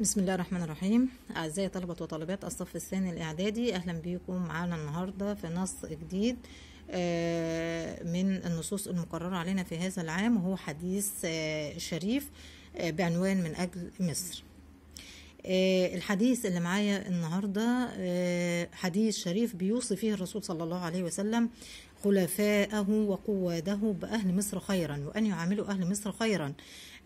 بسم الله الرحمن الرحيم اعزائي طلبه وطالبات الصف الثاني الاعدادي اهلا بيكم معانا النهارده في نص جديد آه، من النصوص المقرره علينا في هذا العام وهو حديث آه، شريف آه، بعنوان من اجل مصر الحديث اللي معايا النهارده حديث شريف بيوصي فيه الرسول صلى الله عليه وسلم خلفاءه وقواده بأهل مصر خيرا وأن يعاملوا أهل مصر خيرا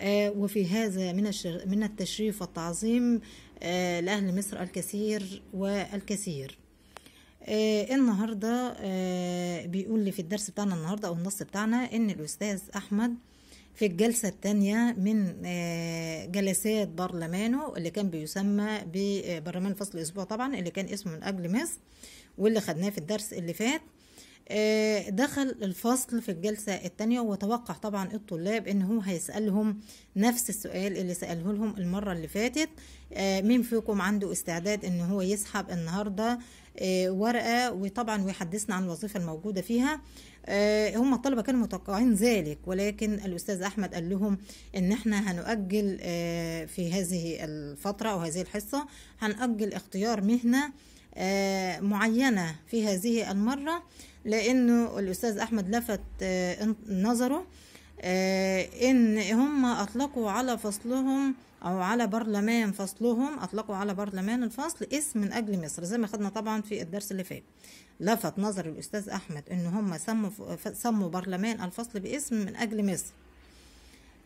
آه، وفي هذا من من التشريف والتعظيم آه، لأهل مصر الكثير والكثير آه، النهاردة بيقول لي في الدرس بتاعنا النهاردة أو النص بتاعنا إن الأستاذ أحمد في الجلسة الثانية من جلسات برلمانه اللي كان بيسمى ببرلمان فصل الأسبوع طبعا اللي كان اسمه من أجل مصر واللي خدناه في الدرس اللي فات آه، دخل الفصل في الجلسة التانية وتوقع طبعا الطلاب ان هو هيسألهم نفس السؤال اللي سأله لهم المرة اللي فاتت آه، مين فيكم عنده استعداد ان هو يسحب النهاردة آه، ورقة وطبعا ويحدثنا عن الوظيفة الموجودة فيها هم الطلبة كانوا متوقعين ذلك ولكن الأستاذ أحمد قال لهم إن إحنا هنؤجل في هذه الفترة أو هذه الحصة هنؤجل اختيار مهنة معينة في هذه المرة لانه الاستاذ احمد لفت آه، نظره آه، ان هم اطلقوا على فصلهم او على برلمان فصلهم اطلقوا على برلمان الفصل اسم من اجل مصر زي ما خدنا طبعا في الدرس اللي فات لفت نظر الاستاذ احمد ان هم سموا سموا برلمان الفصل باسم من اجل مصر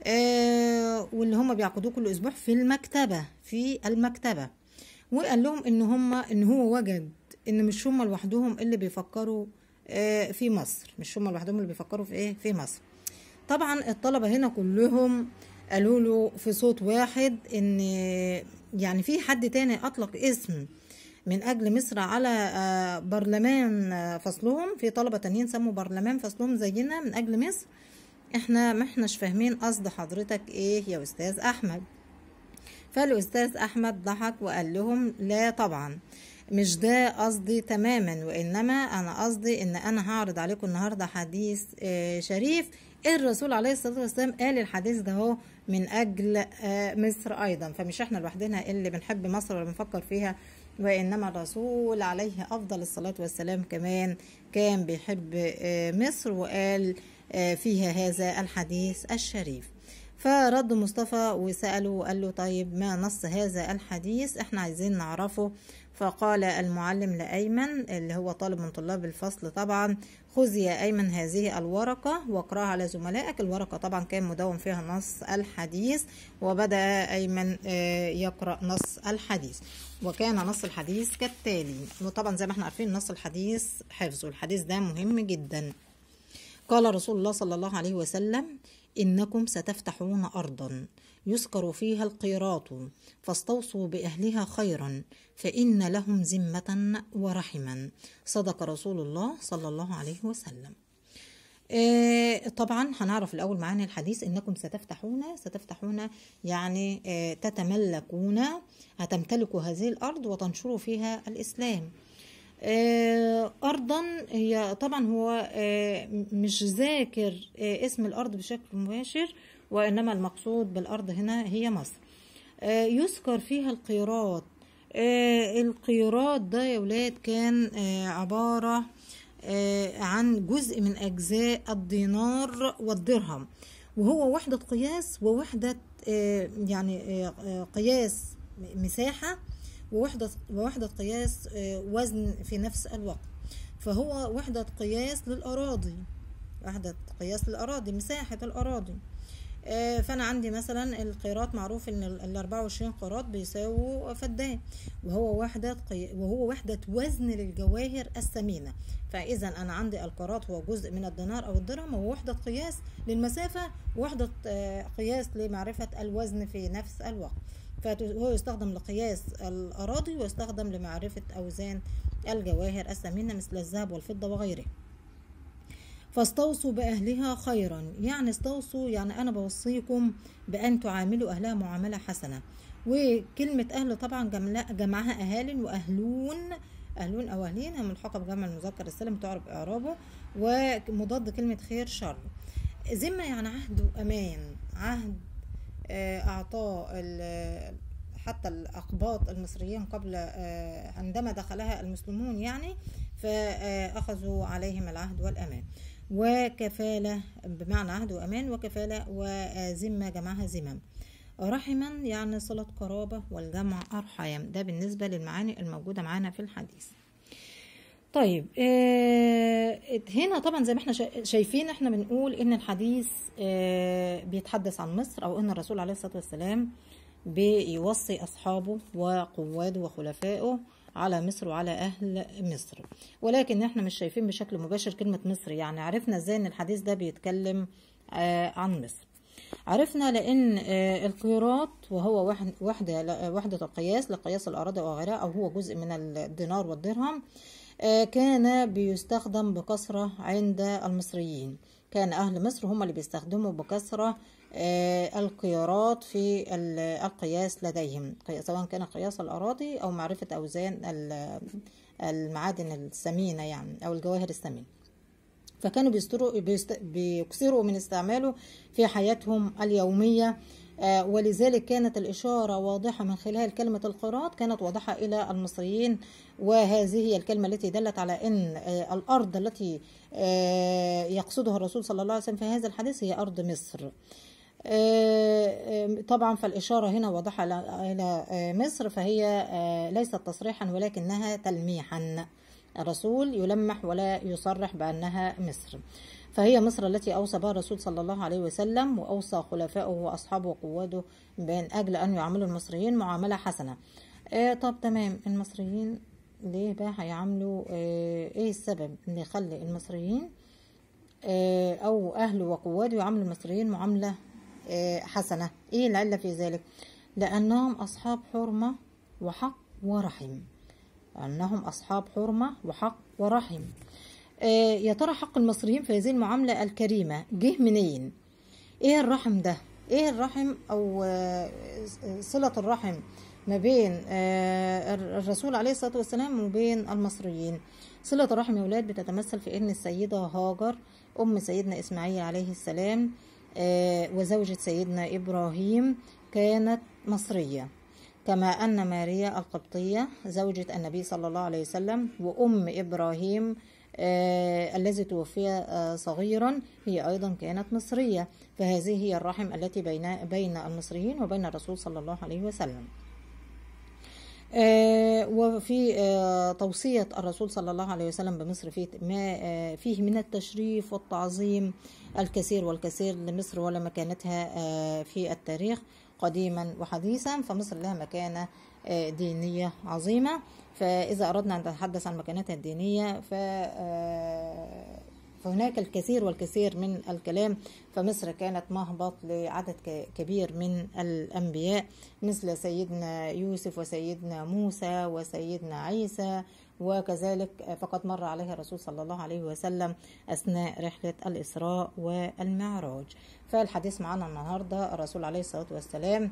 آه واللي هم بيعقدوه كل اسبوع في المكتبه في المكتبه وقال لهم ان هم ان هو وجد ان مش هم لوحدهم اللي بيفكروا آه، في مصر مش هم لوحدهم اللي بيفكروا في ايه في مصر طبعا الطلبه هنا كلهم قالوا له في صوت واحد ان يعني في حد تاني اطلق اسم من اجل مصر على آه، برلمان آه، فصلهم في طلبه تانيين سموا برلمان فصلهم زينا من اجل مصر احنا ما احناش فاهمين قصد حضرتك ايه يا استاذ احمد فالاستاذ احمد ضحك وقال لهم لا طبعا مش ده قصدي تماما وانما انا قصدي ان انا هعرض عليكم النهارده حديث آه، شريف الرسول عليه الصلاه والسلام قال الحديث ده هو من اجل آه، مصر ايضا فمش احنا لوحدنا اللي بنحب مصر ولا بنفكر فيها وانما الرسول عليه افضل الصلاه والسلام كمان كان بيحب آه، مصر وقال فيها هذا الحديث الشريف فرد مصطفى وسأله وقال له طيب ما نص هذا الحديث احنا عايزين نعرفه فقال المعلم لأيمن اللي هو طالب من طلاب الفصل طبعا خذ يا أيمن هذه الورقة واقرأها على زملائك الورقة طبعا كان مدون فيها نص الحديث وبدأ أيمن آه، يقرأ نص الحديث وكان نص الحديث كالتالي وطبعا زي ما احنا عارفين نص الحديث حفظه الحديث ده مهم جدا قال رسول الله صلى الله عليه وسلم إنكم ستفتحون أرضا يسكر فيها القيراط فاستوصوا بأهلها خيرا فإن لهم ذمة ورحما صدق رسول الله صلى الله عليه وسلم آه، طبعا هنعرف الاول معانا الحديث انكم ستفتحون ستفتحون يعني آه، تتملكون هتمتلكوا هذه الارض وتنشروا فيها الاسلام آه، ارضا هي طبعا هو مش ذاكر اسم الارض بشكل مباشر وإنما المقصود بالأرض هنا هي مصر آه، يذكر فيها القيراط آه، القيراط ده يا ولاد كان آه، عبارة عن جزء من أجزاء الدينار والدرهم وهو وحدة قياس ووحدة يعني قياس مساحة ووحدة ووحدة قياس وزن في نفس الوقت فهو وحدة قياس للأراضي وحدة قياس للأراضي مساحة الأراضي آه، فانا عندي مثلا القيراط معروف ان ال 24 قيراط بيساووا فدان وهو وحده وهو وحده وزن للجواهر الثمينه فاذا انا عندي القيراط هو جزء من الدينار او الدرهم ووحدة وحده قياس للمسافه وحده آه، قياس لمعرفه الوزن في نفس الوقت فهو يستخدم لقياس الاراضي ويستخدم لمعرفه اوزان الجواهر الثمينه مثل الذهب والفضه وغيرها فاستوصوا بأهلها خيرا يعني استوصوا يعني أنا بوصيكم بأن تعاملوا أهلها معاملة حسنة وكلمة أهل طبعا جمعها أهال وأهلون أهلون أو أهلين ملحقة بجمع المذكر السلم تعرف إعرابه ومضاد كلمة خير شر ذمة يعني عهد وأمان عهد آه، أعطاء حتى الأقباط المصريين قبل آه، عندما دخلها المسلمون يعني فأخذوا عليهم العهد والأمان وكفالة بمعنى عهد وأمان وكفالة وذمة جمعها زمام رحما يعني صلة قرابة والجمع أرحام ده بالنسبة للمعاني الموجودة معانا في الحديث طيب آه هنا طبعا زي ما احنا شايفين احنا بنقول ان الحديث آه بيتحدث عن مصر او ان الرسول عليه الصلاه والسلام بيوصي اصحابه وقواده وخلفائه على مصر وعلى أهل مصر ولكن احنا مش شايفين بشكل مباشر كلمة مصر يعني عرفنا ازاي ان الحديث ده بيتكلم آه، عن مصر عرفنا لأن آه، القيراط وهو وحدة وحدة القياس لقياس الأراضي وغيرها أو هو جزء من الدينار والدرهم آه، كان بيستخدم بكثرة عند المصريين كان أهل مصر هم اللي بيستخدموا بكثرة آه، القيارات في القياس لديهم سواء كان قياس الأراضي أو معرفة أوزان المعادن الثمينة يعني أو الجواهر الثمينة فكانوا بيكثروا من استعماله في حياتهم اليومية آه، ولذلك كانت الإشارة واضحة من خلال كلمة القراط كانت واضحة إلى المصريين وهذه هي الكلمة التي دلت على أن آه، الأرض التي آه، يقصدها الرسول صلى الله عليه وسلم في هذا الحديث هي أرض مصر طبعا فالإشارة هنا واضحة إلى مصر فهي ليست تصريحا ولكنها تلميحا الرسول يلمح ولا يصرح بأنها مصر فهي مصر التي أوصى بها الرسول صلى الله عليه وسلم وأوصى خلفائه وأصحابه وقواده من أجل أن يعاملوا المصريين معاملة حسنة آه طب تمام المصريين ليه بقى هيعاملوا آه ايه السبب اللي يخلي المصريين آه او اهله وقواده يعاملوا المصريين معامله آه حسنه ايه العله في ذلك لانهم اصحاب حرمه وحق ورحم انهم اصحاب حرمه وحق ورحم آه، يا ترى حق المصريين في هذه المعاملة الكريمة جه منين ايه الرحم ده ايه الرحم او آه، صلة الرحم ما بين آه، الرسول عليه الصلاة والسلام وبين المصريين صلة الرحم يا ولاد بتتمثل في ان السيدة هاجر ام سيدنا اسماعيل عليه السلام وزوجة سيدنا ابراهيم كانت مصرية كما أن ماريا القبطية زوجة النبي صلى الله عليه وسلم وأم إبراهيم آه، الذي توفي آه، صغيرا هي أيضا كانت مصرية فهذه هي الرحم التي بين بين المصريين وبين الرسول صلى الله عليه وسلم آه، وفي توصية الرسول صلى الله عليه وسلم بمصر فيه ما فيه من التشريف والتعظيم الكثير والكثير لمصر ولمكانتها في التاريخ قديما وحديثا فمصر لها مكانة آه، دينية عظيمة فإذا أردنا أن نتحدث عن مكانتها الدينية ف آه، فهناك الكثير والكثير من الكلام فمصر كانت مهبط لعدد كبير من الأنبياء مثل سيدنا يوسف وسيدنا موسى وسيدنا عيسى وكذلك فقد مر عليه الرسول صلى الله عليه وسلم أثناء رحلة الإسراء والمعراج فالحديث معنا النهاردة الرسول عليه الصلاة والسلام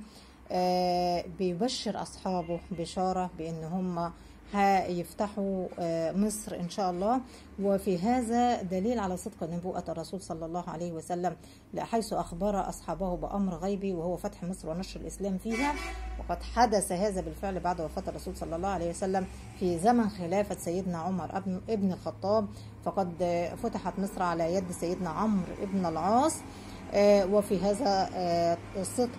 آه، بيبشر أصحابه بشارة بأن هم هيفتحوا آه، مصر إن شاء الله وفي هذا دليل على صدق نبوءة الرسول صلى الله عليه وسلم حيث أخبر أصحابه بأمر غيبي وهو فتح مصر ونشر الإسلام فيها وقد حدث هذا بالفعل بعد وفاة الرسول صلى الله عليه وسلم في زمن خلافة سيدنا عمر ابن الخطاب فقد فتحت مصر على يد سيدنا عمرو ابن العاص آه، وفي هذا آه، صدق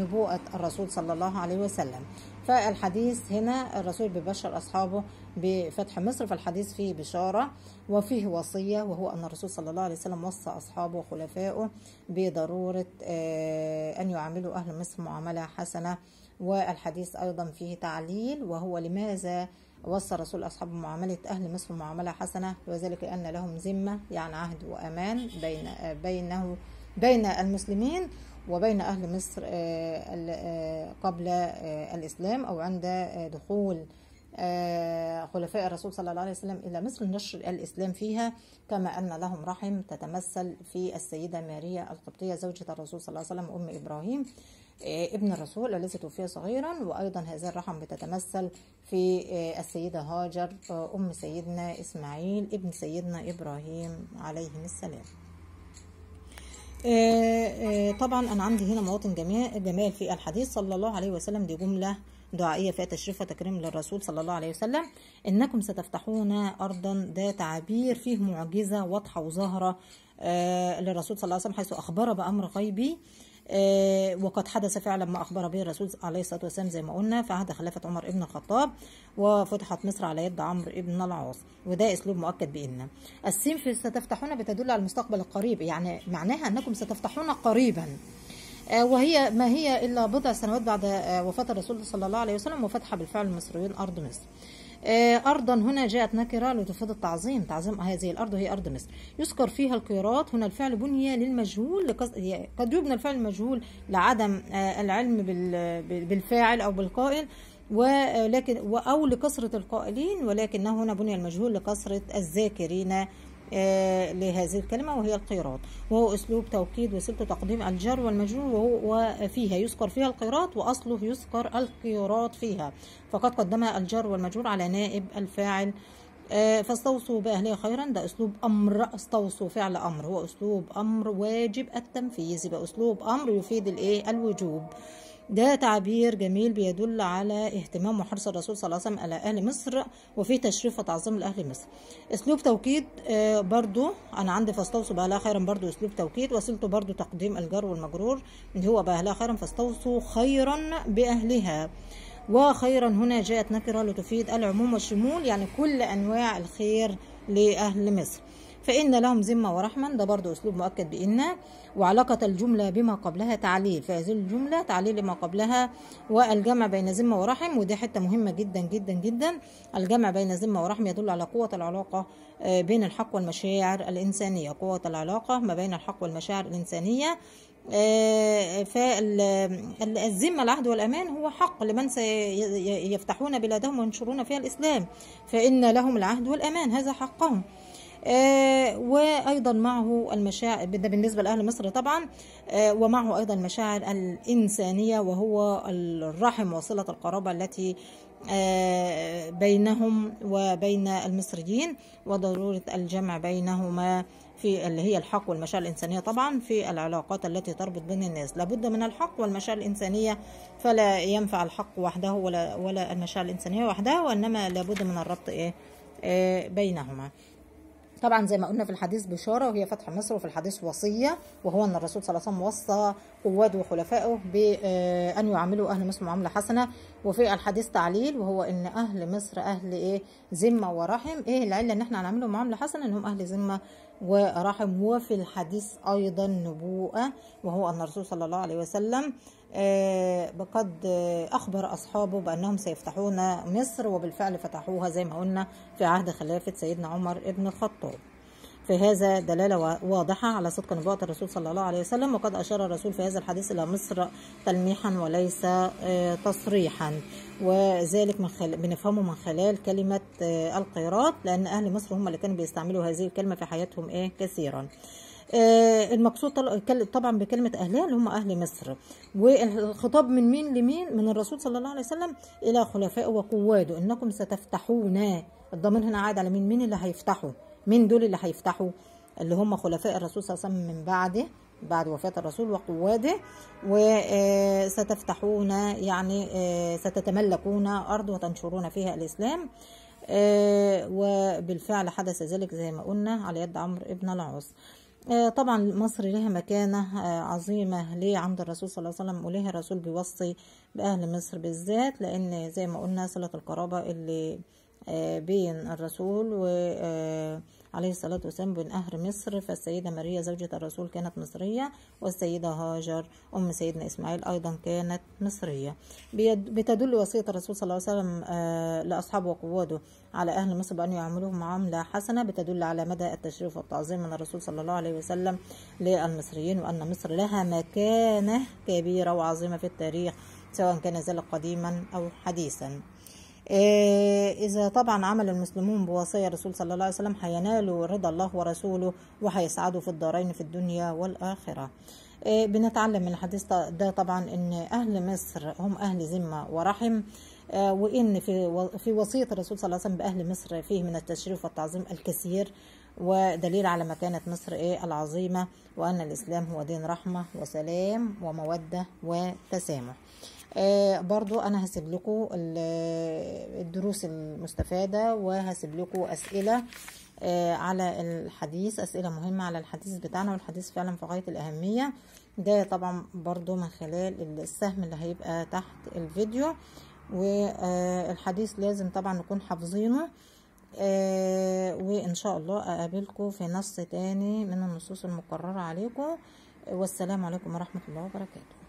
نبوءة الرسول صلى الله عليه وسلم فالحديث هنا الرسول بيبشر أصحابه بفتح مصر فالحديث فيه بشارة وفيه وصية وهو أن الرسول صلى الله عليه وسلم وصى أصحابه وخلفائه بضرورة آه، أن يعاملوا أهل مصر معاملة حسنة والحديث أيضا فيه تعليل وهو لماذا وصى رسول اصحابه معاملة أهل مصر معاملة حسنة وذلك لأن لهم ذمة يعني عهد وأمان بين آه، بينه بين المسلمين وبين أهل مصر آه، آه، قبل آه، الإسلام أو عند دخول خلفاء الرسول صلى الله عليه وسلم إلى مصر نشر الإسلام فيها كما أن لهم رحم تتمثل في السيدة ماريا القبطية زوجة الرسول صلى الله عليه وسلم أم إبراهيم ابن الرسول الذي توفي صغيرا وأيضا هذه الرحم بتتمثل في السيدة هاجر أم سيدنا إسماعيل ابن سيدنا إبراهيم عليهم السلام آه، آه، طبعا أنا عندي هنا مواطن جمال في الحديث صلى الله عليه وسلم دي جملة دعائية فيها تشريف وتكريم للرسول صلى الله عليه وسلم إنكم ستفتحون أرضا ذات عبير فيه معجزة واضحة وظاهرة آه، للرسول صلى الله عليه وسلم حيث أخبر بأمر غيبي آه، وقد حدث فعلا ما أخبر به الرسول عليه الصلاة والسلام زي ما قلنا في عهد خلافة عمر بن الخطاب وفتحت مصر على يد عمرو بن العاص وده أسلوب مؤكد بإن السين في ستفتحون بتدل على المستقبل القريب يعني معناها أنكم ستفتحون قريبا آه، وهي ما هي إلا بضع سنوات بعد آه، وفاة الرسول صلى الله عليه وسلم وفتح بالفعل المصريين أرض مصر آه، أرضا هنا جاءت نكرة لتفيد التعظيم تعظيم هذه الأرض وهي أرض مصر يذكر فيها القيراط هنا الفعل بني للمجهول قد يبنى الفعل المجهول لعدم آه، العلم بالفاعل أو بالقائل ولكن أو لكثرة القائلين ولكنه هنا بني المجهول لكثرة الذاكرين آه، لهذه الكلمة وهي القيراط وهو أسلوب توكيد وسلطة تقديم الجر والمجرور وفيها يذكر فيها القيراط وأصله يذكر القيراط فيها فقد قدمها الجر والمجرور على نائب الفاعل آه، فاستوصوا بأهلها خيرا ده أسلوب أمر استوصوا فعل أمر هو أسلوب أمر واجب التنفيذ يبقى أسلوب أمر يفيد الإيه الوجوب ده تعبير جميل بيدل على اهتمام وحرص الرسول صلى الله عليه وسلم على أهل مصر وفي تشريف وتعظيم لأهل مصر أسلوب توكيد آه، برضو أنا عندي فاستوصوا بأهلها خيرا برضو أسلوب توكيد وصلت برضو تقديم الجار والمجرور اللي هو بأهلها خيرا فاستوصوا خيرا بأهلها وخيرا هنا جاءت نكرة لتفيد العموم والشمول يعني كل أنواع الخير لأهل مصر فإن لهم ذمة ورحما ده برضو أسلوب مؤكد بإن وعلاقة الجملة بما قبلها تعليل فهذه الجملة تعليل لما قبلها والجمع بين ذمة ورحم ودي حتة مهمة جدا جدا جدا الجمع بين ذمة ورحم يدل على قوة العلاقة آه، بين الحق والمشاعر الإنسانية قوة العلاقة ما بين الحق والمشاعر الإنسانية آه، فالذمة العهد والأمان هو حق لمن سيفتحون بلادهم وينشرون فيها الإسلام فإن لهم العهد والأمان هذا حقهم آه، وايضا معه المشاعر ده بالنسبه لاهل مصر طبعا آه، ومعه ايضا المشاعر الانسانيه وهو الرحم وصله القرابه التي آه، بينهم وبين المصريين وضروره الجمع بينهما في اللي هي الحق والمشاعر الإنسانية طبعا في العلاقات التي تربط بين الناس لابد من الحق والمشاعر الإنسانية فلا ينفع الحق وحده ولا ولا المشاعر الإنسانية وحدها وإنما لابد من الربط إيه بينهما طبعا زي ما قلنا في الحديث بشاره وهي فتح مصر وفي الحديث وصيه وهو ان الرسول صلى الله عليه وسلم وصى قواده وخلفائه بان آه، يعاملوا اهل مصر معامله حسنه وفي الحديث تعليل وهو ان اهل مصر اهل ايه ذمه ورحم ايه العله ان احنا هنعملهم معامله حسنه انهم اهل ذمه ورحم وفي الحديث أيضا نبوءة وهو أن الرسول صلى الله عليه وسلم آه، قد آه، أخبر أصحابه بأنهم سيفتحون مصر وبالفعل فتحوها زي ما قلنا في عهد خلافة سيدنا عمر بن الخطاب في هذا دلالة واضحة على صدق نبوة الرسول صلى الله عليه وسلم وقد أشار الرسول في هذا الحديث إلى مصر تلميحا وليس آه، تصريحا وذلك من خل... بنفهمه من خلال كلمة آه، القيراط لأن أهل مصر هم اللي كانوا بيستعملوا هذه الكلمة في حياتهم إيه كثيرا آه، المقصود طبعا بكلمة أهلها اللي هم أهل مصر والخطاب من مين لمين من الرسول صلى الله عليه وسلم إلى خلفائه وقواده إنكم ستفتحون الضمير هنا عاد على مين مين اللي هيفتحه من دول اللي هيفتحوا اللي هم خلفاء الرسول صلى الله عليه وسلم من بعده بعد وفاة الرسول وقواده وستفتحون آه، يعني آه، ستتملكون أرض وتنشرون فيها الإسلام آه، وبالفعل حدث ذلك زي ما قلنا على يد عمرو ابن العاص طبعا مصر لها مكانة عظيمة ليه عند الرسول صلى الله عليه وسلم وليه الرسول بيوصي بأهل مصر بالذات لأن زي ما قلنا صلة القرابة اللي آه، بين الرسول و آه، عليه الصلاة والسلام بين أهل مصر فالسيدة ماريا زوجة الرسول كانت مصرية والسيدة هاجر أم سيدنا إسماعيل أيضا كانت مصرية بتدل وصية الرسول صلى الله عليه وسلم آه، لأصحابه وقواده على أهل مصر بأن يعاملوهم معاملة حسنة بتدل على مدى التشريف والتعظيم من الرسول صلى الله عليه وسلم للمصريين وأن مصر لها مكانة كبيرة وعظيمة في التاريخ سواء كان ذلك قديما أو حديثا آه، إذا طبعا عمل المسلمون بوصية الرسول صلى الله عليه وسلم هينالوا رضا الله ورسوله وهيسعدوا في الدارين في الدنيا والآخرة آه، بنتعلم من الحديث ده طبعا ان اهل مصر هم اهل ذمه ورحم آه، وان في وصيه الرسول صلى الله عليه وسلم باهل مصر فيه من التشريف والتعظيم الكثير ودليل على مكانة مصر إيه؟ العظيمة وأن الإسلام هو دين رحمة وسلام ومودة وتسامح آه، برضو انا هسيب لكم الدروس المستفاده وهسيب لكم اسئله آه، على الحديث اسئله مهمه على الحديث بتاعنا والحديث فعلا في غايه الاهميه ده طبعا برضو من خلال السهم اللي هيبقى تحت الفيديو والحديث لازم طبعا نكون حافظينه آه وان شاء الله اقابلكم في نص تاني من النصوص المقرره عليكم والسلام عليكم ورحمه الله وبركاته